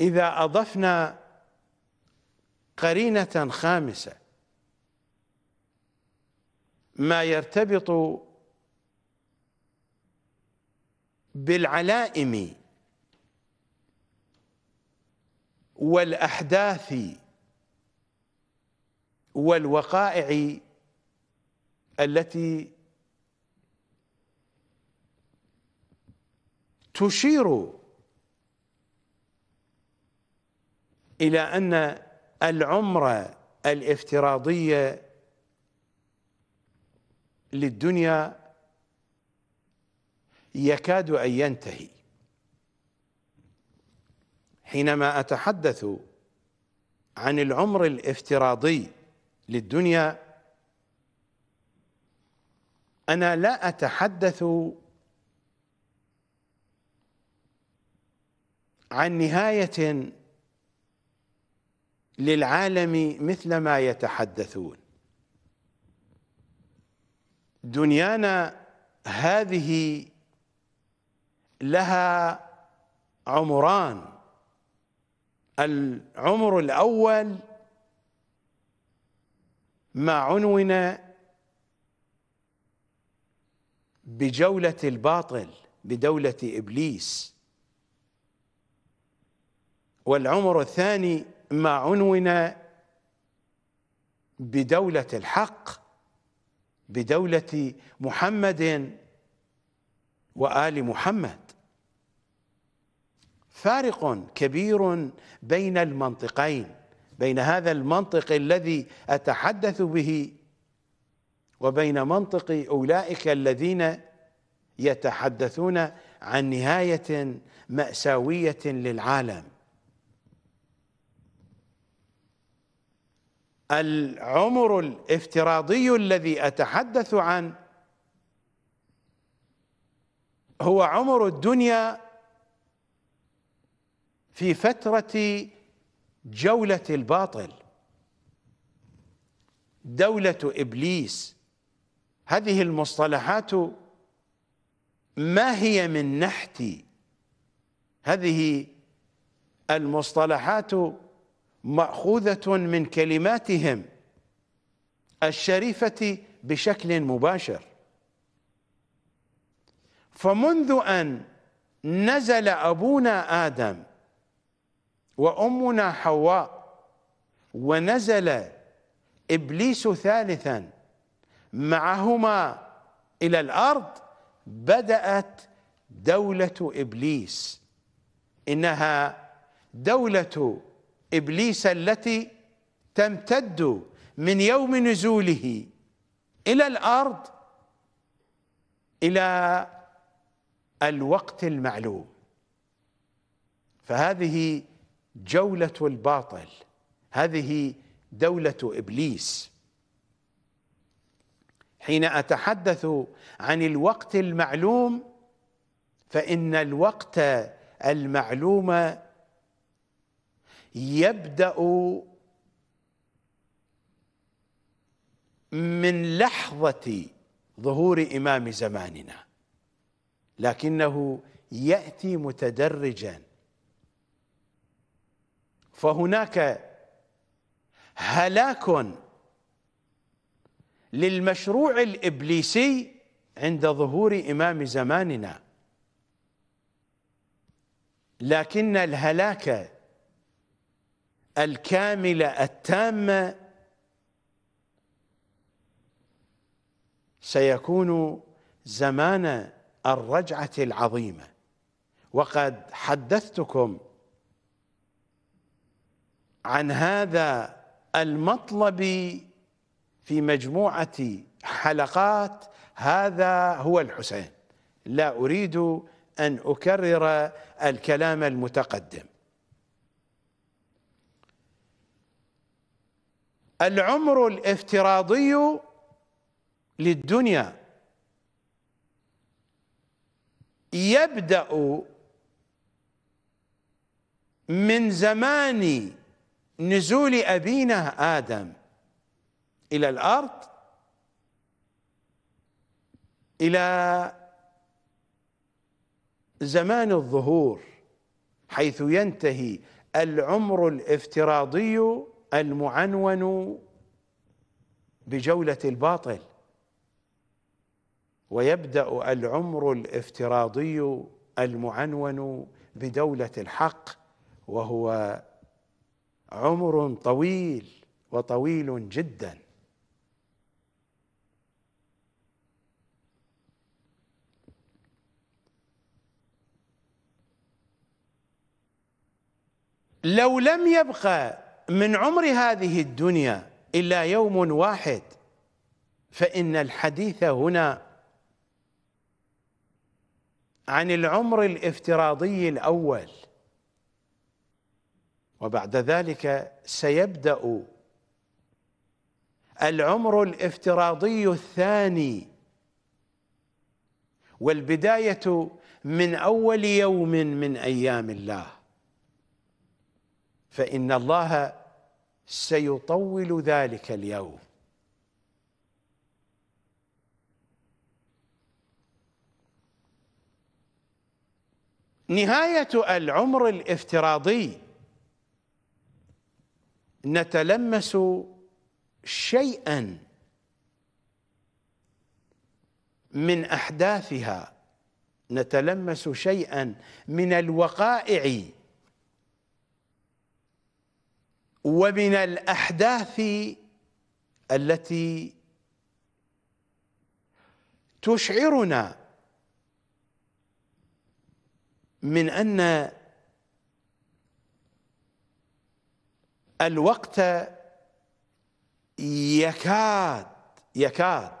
إذا أضفنا قرينة خامسة ما يرتبط بالعلائم والأحداث والوقائع التي تشير إلى أن العمرة الافتراضية للدنيا يكاد أن ينتهي حينما أتحدث عن العمر الافتراضي للدنيا أنا لا أتحدث عن نهاية للعالم مثل ما يتحدثون دنيانا هذه لها عمران العمر الأول ما عنون بجولة الباطل بدولة إبليس والعمر الثاني ما عنون بدولة الحق بدولة محمد وآل محمد فارق كبير بين المنطقين بين هذا المنطق الذي أتحدث به وبين منطق أولئك الذين يتحدثون عن نهاية مأساوية للعالم العمر الافتراضي الذي أتحدث عن هو عمر الدنيا في فترة جولة الباطل دولة إبليس هذه المصطلحات ما هي من نحتي هذه المصطلحات ماخوذه من كلماتهم الشريفه بشكل مباشر فمنذ ان نزل ابونا ادم وامنا حواء ونزل ابليس ثالثا معهما الى الارض بدات دوله ابليس انها دوله ابليس التي تمتد من يوم نزوله الى الارض الى الوقت المعلوم فهذه جوله الباطل هذه دوله ابليس حين اتحدث عن الوقت المعلوم فان الوقت المعلوم يبدا من لحظه ظهور امام زماننا لكنه ياتي متدرجا فهناك هلاك للمشروع الابليسي عند ظهور امام زماننا لكن الهلاك الكامله التامه سيكون زمان الرجعه العظيمه وقد حدثتكم عن هذا المطلب في مجموعه حلقات هذا هو الحسين لا اريد ان اكرر الكلام المتقدم العمر الافتراضي للدنيا يبدأ من زمان نزول أبينا آدم إلى الأرض إلى زمان الظهور حيث ينتهي العمر الافتراضي المعنون بجولة الباطل ويبدأ العمر الافتراضي المعنون بدولة الحق وهو عمر طويل وطويل جدا لو لم يبقى من عمر هذه الدنيا إلا يوم واحد فإن الحديث هنا عن العمر الافتراضي الأول وبعد ذلك سيبدأ العمر الافتراضي الثاني والبداية من أول يوم من أيام الله فإن الله سيطول ذلك اليوم نهاية العمر الافتراضي نتلمس شيئا من أحداثها نتلمس شيئا من الوقائع ومن الأحداث التي تشعرنا من أن الوقت يكاد يكاد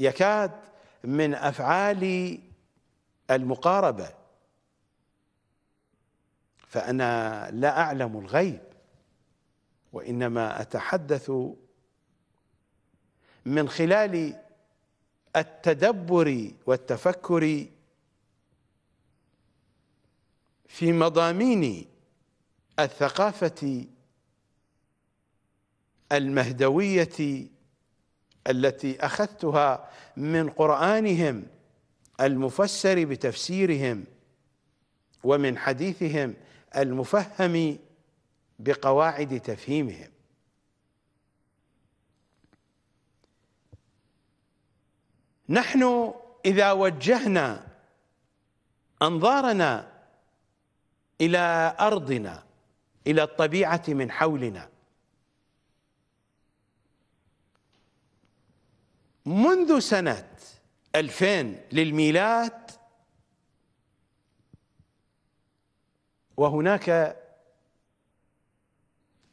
يكاد من أفعال المقاربة فانا لا اعلم الغيب وانما اتحدث من خلال التدبر والتفكر في مضامين الثقافه المهدويه التي اخذتها من قرانهم المفسر بتفسيرهم ومن حديثهم المفهم بقواعد تفهيمهم نحن اذا وجهنا انظارنا الى ارضنا الى الطبيعه من حولنا منذ سنه 2000 للميلاد وهناك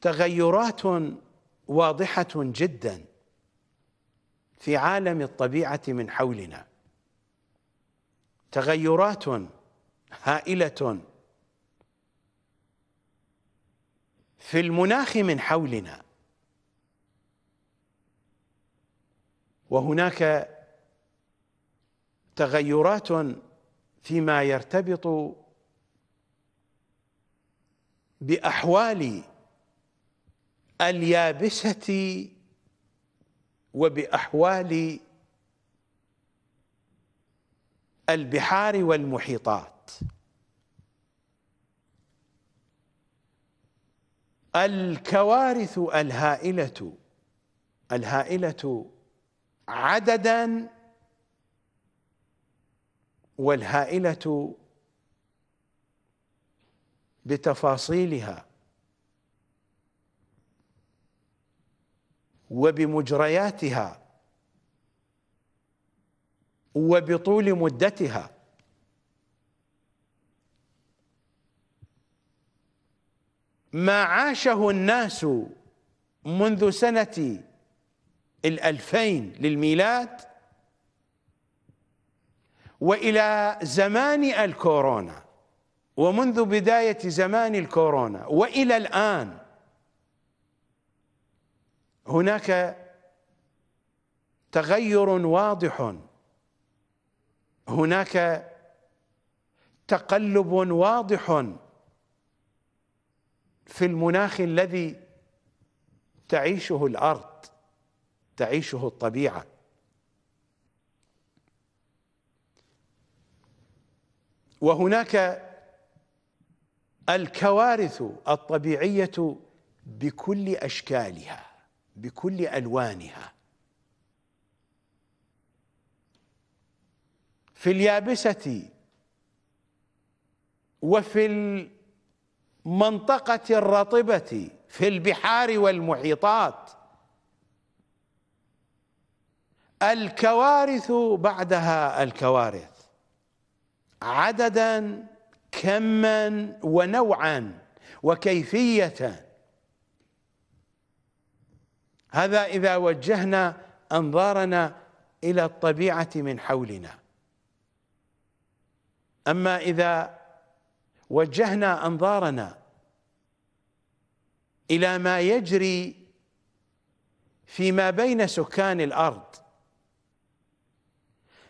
تغيرات واضحه جدا في عالم الطبيعه من حولنا تغيرات هائله في المناخ من حولنا وهناك تغيرات فيما يرتبط باحوال اليابسه وباحوال البحار والمحيطات الكوارث الهائله الهائله عددا والهائله بتفاصيلها وبمجرياتها وبطول مدتها ما عاشه الناس منذ سنة الألفين للميلاد وإلى زمان الكورونا ومنذ بداية زمان الكورونا وإلى الآن هناك تغير واضح هناك تقلب واضح في المناخ الذي تعيشه الارض تعيشه الطبيعه وهناك الكوارث الطبيعيه بكل اشكالها بكل الوانها في اليابسه وفي المنطقه الرطبه في البحار والمحيطات الكوارث بعدها الكوارث عددا كما ونوعا وكيفية هذا إذا وجهنا أنظارنا إلى الطبيعة من حولنا أما إذا وجهنا أنظارنا إلى ما يجري فيما بين سكان الأرض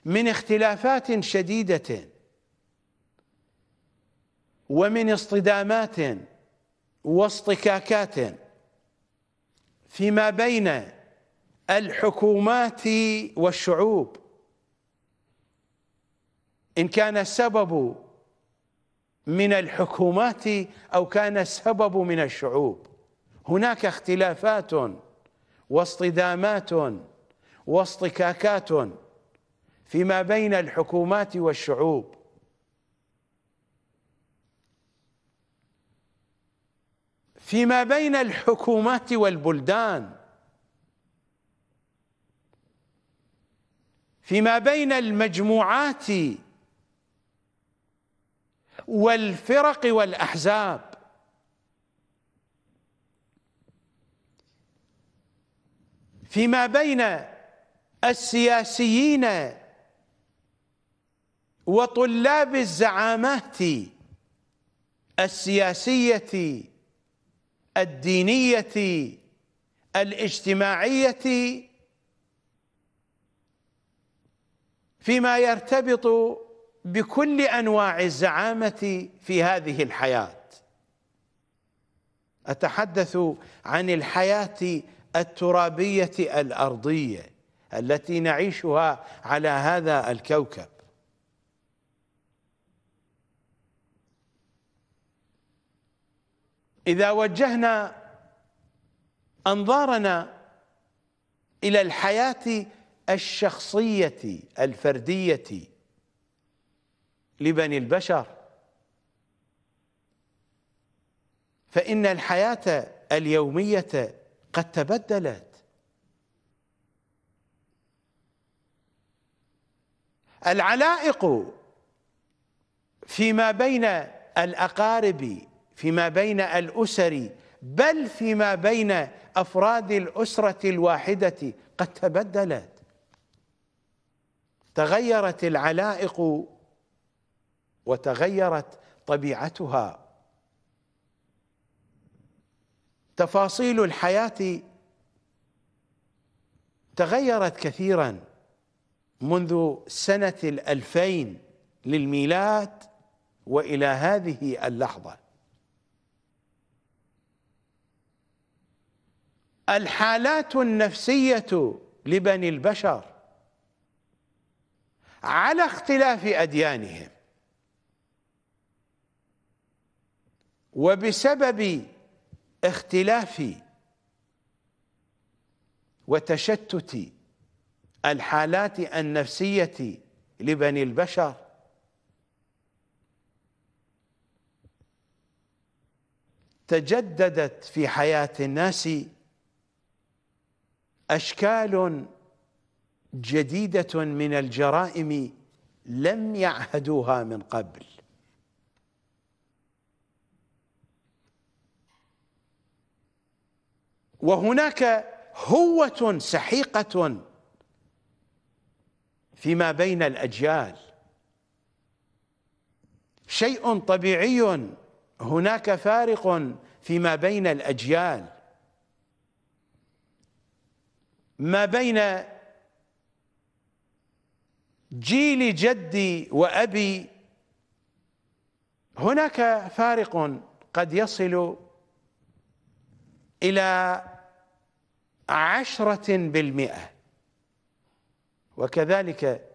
من اختلافات شديدة ومن اصطدامات واصطكاكات فيما بين الحكومات والشعوب إن كان السبب من الحكومات أو كان السبب من الشعوب هناك اختلافات واصطدامات واصطكاكات فيما بين الحكومات والشعوب فيما بين الحكومات والبلدان فيما بين المجموعات والفرق والأحزاب فيما بين السياسيين وطلاب الزعامات السياسية الدينية الاجتماعية فيما يرتبط بكل أنواع الزعامة في هذه الحياة أتحدث عن الحياة الترابية الأرضية التي نعيشها على هذا الكوكب إذا وجهنا أنظارنا إلى الحياة الشخصية الفردية لبني البشر فإن الحياة اليومية قد تبدلت العلائق فيما بين الأقارب فيما بين الأسر بل فيما بين أفراد الأسرة الواحدة قد تبدلت تغيرت العلائق وتغيرت طبيعتها تفاصيل الحياة تغيرت كثيرا منذ سنة الألفين للميلاد وإلى هذه اللحظة الحالات النفسية لبني البشر على اختلاف أديانهم وبسبب اختلاف وتشتت الحالات النفسية لبني البشر تجددت في حياة الناس اشكال جديده من الجرائم لم يعهدوها من قبل وهناك هوه سحيقه فيما بين الاجيال شيء طبيعي هناك فارق فيما بين الاجيال ما بين جيل جدي وأبي هناك فارق قد يصل إلى عشرة بالمئة وكذلك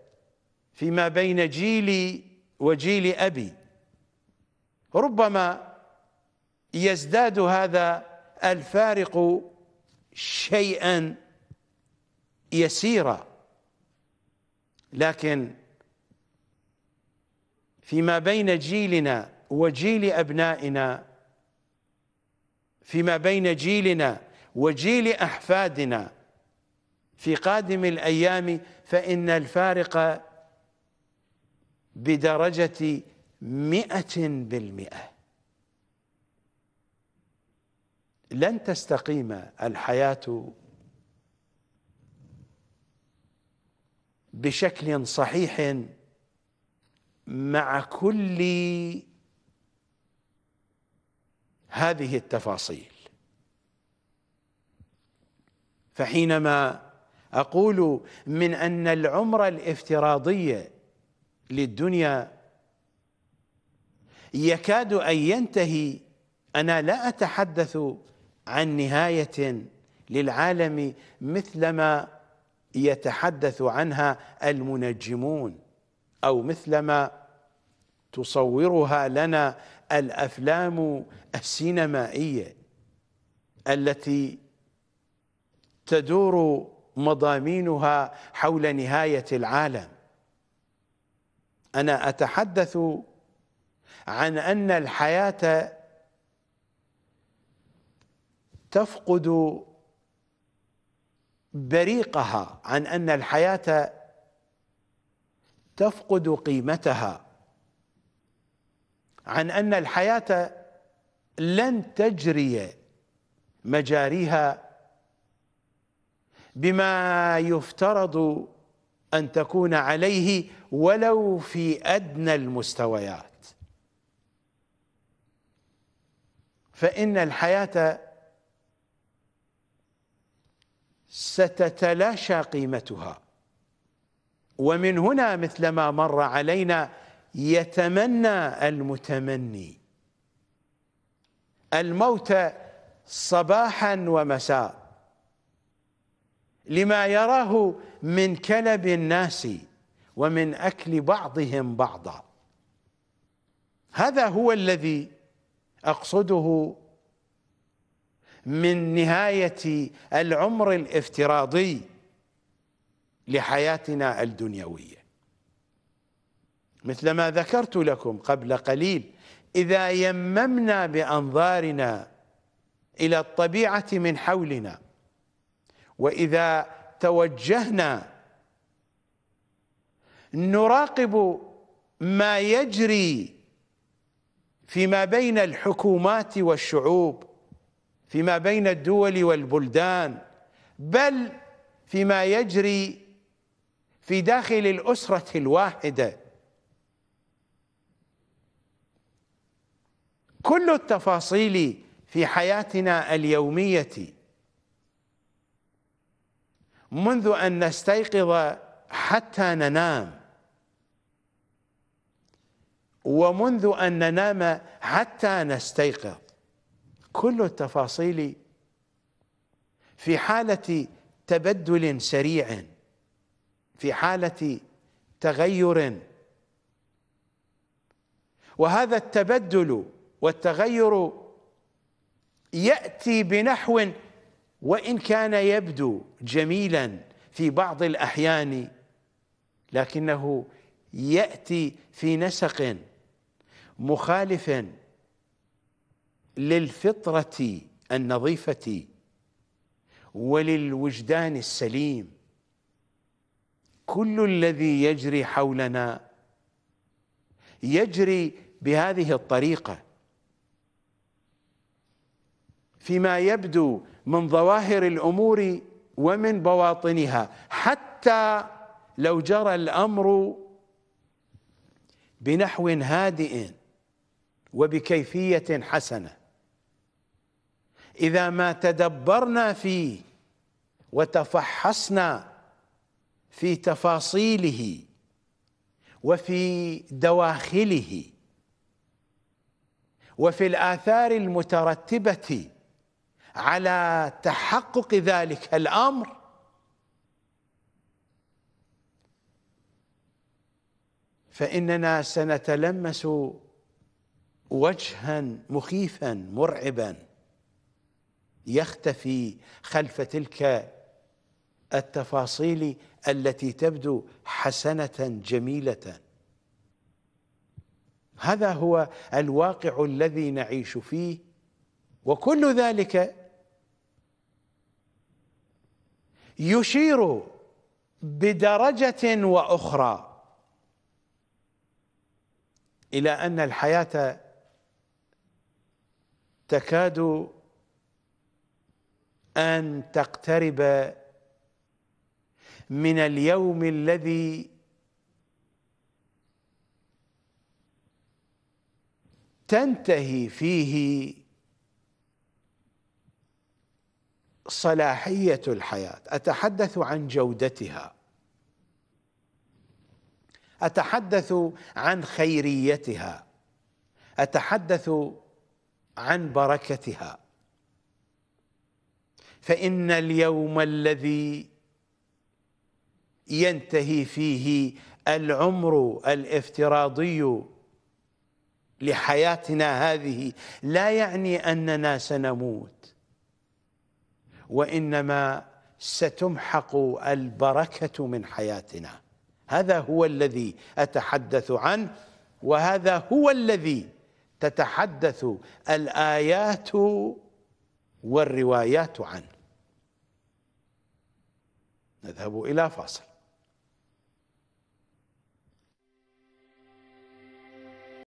فيما بين جيلي وجيل أبي ربما يزداد هذا الفارق شيئا يسيرة لكن فيما بين جيلنا وجيل أبنائنا فيما بين جيلنا وجيل أحفادنا في قادم الأيام فإن الفارق بدرجة مئة بالمئة لن تستقيم الحياة بشكل صحيح مع كل هذه التفاصيل فحينما أقول من أن العمر الافتراضية للدنيا يكاد أن ينتهي أنا لا أتحدث عن نهاية للعالم مثلما يتحدث عنها المنجمون أو مثلما تصورها لنا الأفلام السينمائية التي تدور مضامينها حول نهاية العالم أنا أتحدث عن أن الحياة تفقد بريقها عن ان الحياه تفقد قيمتها عن ان الحياه لن تجري مجاريها بما يفترض ان تكون عليه ولو في ادنى المستويات فان الحياه ستتلاشى قيمتها ومن هنا مثلما مر علينا يتمنى المتمني الموت صباحا ومساء لما يراه من كلب الناس ومن أكل بعضهم بعضا هذا هو الذي أقصده من نهاية العمر الافتراضي لحياتنا الدنيوية مثل ما ذكرت لكم قبل قليل إذا يممنا بأنظارنا إلى الطبيعة من حولنا وإذا توجهنا نراقب ما يجري فيما بين الحكومات والشعوب فيما بين الدول والبلدان بل فيما يجري في داخل الأسرة الواحدة كل التفاصيل في حياتنا اليومية منذ أن نستيقظ حتى ننام ومنذ أن ننام حتى نستيقظ كل التفاصيل في حالة تبدل سريع في حالة تغير وهذا التبدل والتغير يأتي بنحو وإن كان يبدو جميلا في بعض الأحيان لكنه يأتي في نسق مخالف للفطرة النظيفة وللوجدان السليم كل الذي يجري حولنا يجري بهذه الطريقة فيما يبدو من ظواهر الأمور ومن بواطنها حتى لو جرى الأمر بنحو هادئ وبكيفية حسنه اذا ما تدبرنا فيه وتفحصنا في تفاصيله وفي دواخله وفي الاثار المترتبه على تحقق ذلك الامر فاننا سنتلمس وجها مخيفا مرعبا يختفي خلف تلك التفاصيل التي تبدو حسنه جميله هذا هو الواقع الذي نعيش فيه وكل ذلك يشير بدرجه واخرى الى ان الحياه تكاد ان تقترب من اليوم الذي تنتهي فيه صلاحيه الحياه اتحدث عن جودتها اتحدث عن خيريتها اتحدث عن بركتها فإن اليوم الذي ينتهي فيه العمر الافتراضي لحياتنا هذه لا يعني أننا سنموت وإنما ستمحق البركة من حياتنا هذا هو الذي أتحدث عنه وهذا هو الذي تتحدث الآيات والروايات عنه نذهب إلى فاصل